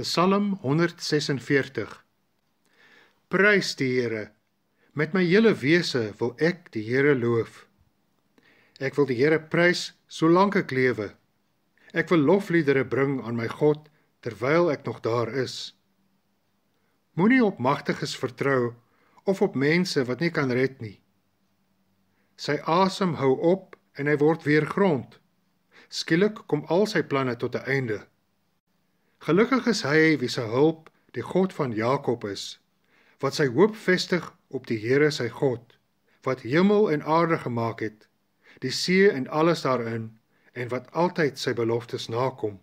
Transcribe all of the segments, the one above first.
Psalm 146 Prys die Here met my hele wese wil ek die Here loof. Ek wil die Here prys solank ek lewe. Ek wil lofliedere bring aan my God terwyl ek nog daar is. Moenie op magtiges vertrou of op mense wat nie kan red nie. Sy asem hou op en hy word weer grond. Skielik kom al sy planne tot 'n einde. Gelukkig is hy wie se hulp die God van Jakob is, wat sy hoop vestig op die Here sy God, wat hemel en aarde gemaak het, die see en alles daarin en wat altyd sy beloftes nakom.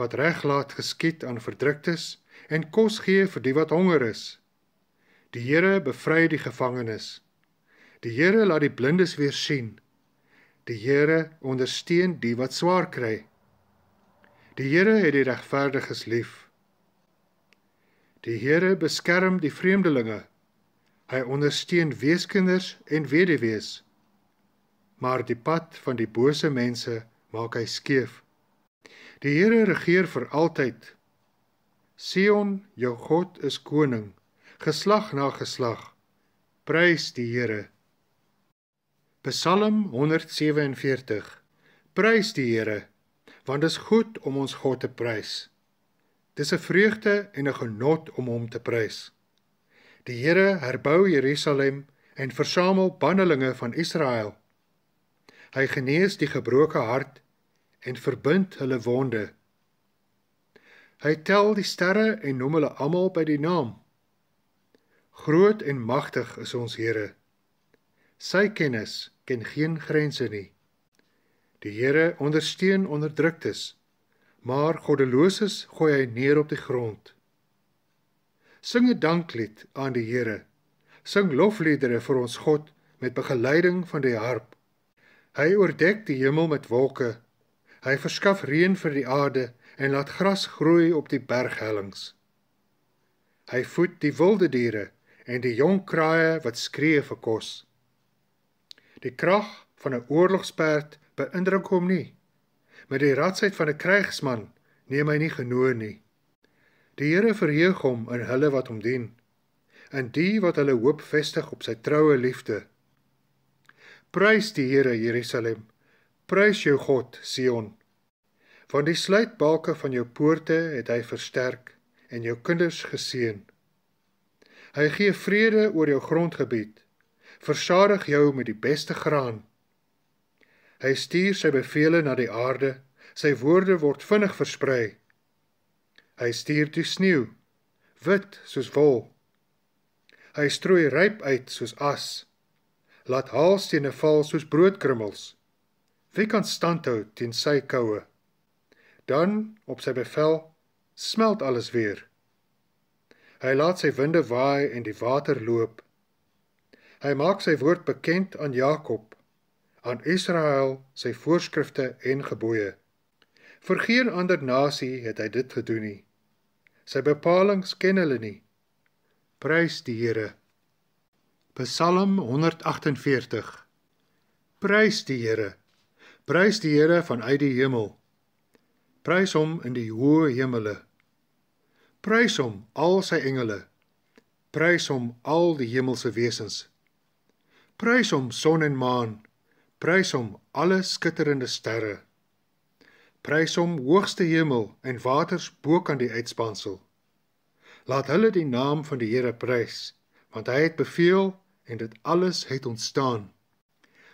Wat reg laat geskied aan verdruktes en kos gee vir die wat honger is. Die Here bevry die gevangenes. Die Here laat die blindes weer sien. Die Here ondersteun die wat swaar kry. Die Here het die regverdiges lief. Die Here beskerm die vreemdelinge. Hy ondersteun weeskinders en weduwees. Maar die pad van die bose mense maak hy skeef. Die Here regeer vir altyd. Sion, jou God is koning, geslag na geslag. Prys die Here. Psalm 147. Prys die Here want dit is goed om ons God te prys. Dis 'n vreugde en 'n genot om hom te prys. Die Here herbou Jerusalem en versamel bandelinge van Israel. Hy genees die gebroke hart en verbind hulle wonde. Hy tel die sterre en noem hulle almal by die naam. Groot en magtig is ons Here. Sy kennis ken geen grense nie. Die Here ondersteun onderdruktes, maar goddeloses gooi hy neer op die grond. Sing 'n danklied aan die Here. Sing lofliedere vir ons God met begeleiding van die harp. Hy oordek die hemel met wolke. Hy verskaf reën vir die aarde en laat gras groei op die berghellings. Hy voed die wilde diere en die jong kraaie wat skree vir kos. Die krag van 'n oorlogsperd beïndruk hom nie. Met die raadsheid van 'n krygsman neem hy nie genoeg nie. Die Here verheug hom in hulle wat hom dien, in die wat hulle hoop vestig op sy troue liefde. Prys die Here, Jerusalem. Prys jou God, Sion. Van die sluitbalke van jou poorte het hy versterk en jou kinders geseën. Hy gee vrede oor jou grondgebied. Versadig jou met die beste graan. Hy stuur sy bevele na die aarde, sy woorde word vinnig versprei. Hy stuur die sneeu, wit soos wol. Hy strooi ryp uit soos as. Laat haalstene val soos broodkrummels. Wie kan standhou teen sy koue? Dan op sy bevel smelt alles weer. Hy laat sy winde waai en die water loop. Hy maak sy woord bekend aan Jakob, aan Israel sy voorskrifte en gebooie. Vir geen ander nasie het hy dit gedoen nie. Sy bepalinge ken hulle nie. Prys die Here. Psalm 148. Prys die Here. Prys die Here vanuit die hemel. Prys hom in die hoë hemele. Prys hom al sy engele. Prys hom al die hemelse wesens. Prys hom son en maan. Prys hom, alle skitterende sterre. Prys hom, hoogste hemel en waters bo kan die uitspansel. Laat hulle die naam van die Here prys, want hy het beveel en dit alles het ontstaan.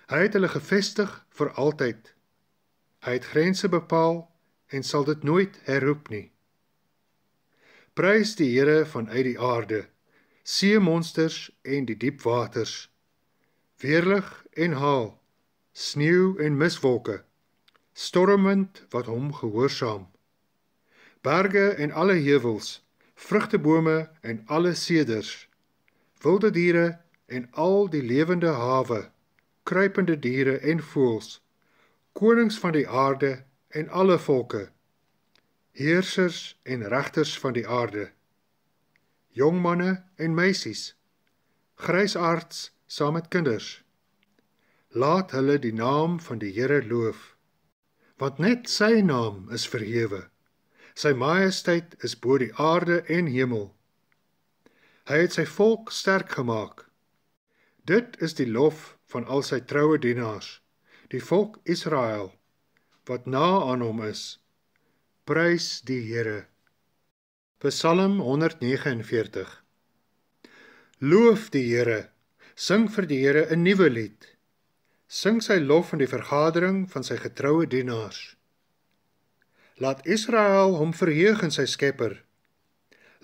Hy het hulle gevestig vir altyd. Hy het grense bepaal en sal dit nooit herroep nie. Prys die Here vanuit die aarde, see monsters en die diep waters. Weerlig en haal sneeu en miswolke, stormwind wat hom gehoorsaam. Berge en alle heuwels, vrugtebome en alle seders, wilde diere en al die lewende hawe, kruipende diere en voëls, konings van die aarde en alle volke, heersers en regters van die aarde, jong manne en meisies, grysaards saam met kinders laat hulle die naam van die Here loof want net sy naam is verhewe sy majesteit is bo die aarde en hemel hy het sy volk sterk gemaak dit is die lof van al sy troue dienaars die volk Israel wat na aan hom is prys die Here Psalm 149 Loof die Here sing vir die Here 'n nuwe lied sing sy lof in die vergadering van sy getroue dienaars. Laat Israel hom verheug in sy Skepper.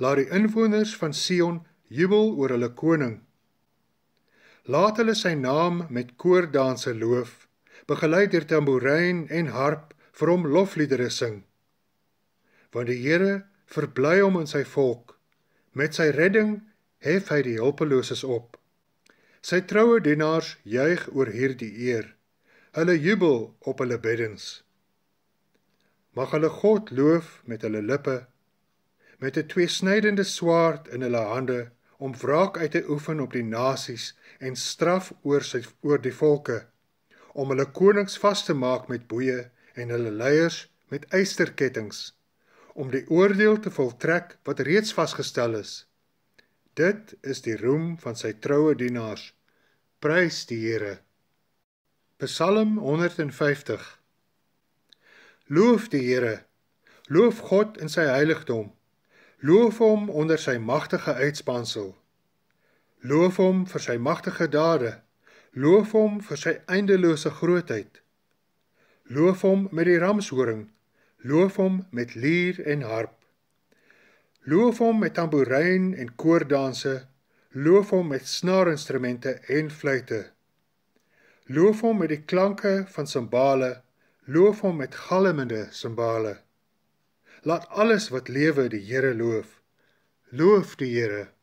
Laat die inwoners van Sion jubel oor hulle koning. Laat hulle sy naam met koordanse loof, begelei deur tamboerijn en harp, vir hom lofliedere sing. Want die Here verbly hom in sy volk. Met sy redding hef hy die hulpeloses op. Sy troue dienaars juig oor hierdie eer. Hulle jubel op hulle beddens. Mag hulle God loof met hulle lippe, met 'n tweesnydende swaard in hulle hande om wraak uit te oefen op die nasies en straf oor sy oor die volke, om hulle konings vas te maak met boeye en hulle leiers met eysterkettinge om die oordeel te voltrek wat reeds vasgestel is Dit is die roem van sy troue dienaars. Prys die Here. Psalm 150. Loof die Here. Loof God in sy heiligdom. Loof hom onder sy magtige uitspansel. Loof hom vir sy magtige dade. Loof hom vir sy eindelose grootheid. Loof hom met die ramshoring. Loof hom met lier en harp. Loof hom met tamboerijn en koordanse, loof hom met snaarinstrumente en fluite. Loof hom met die klanke van simbale, loof hom met galmende simbale. Laat alles wat lewe die Here loof. Loof die Here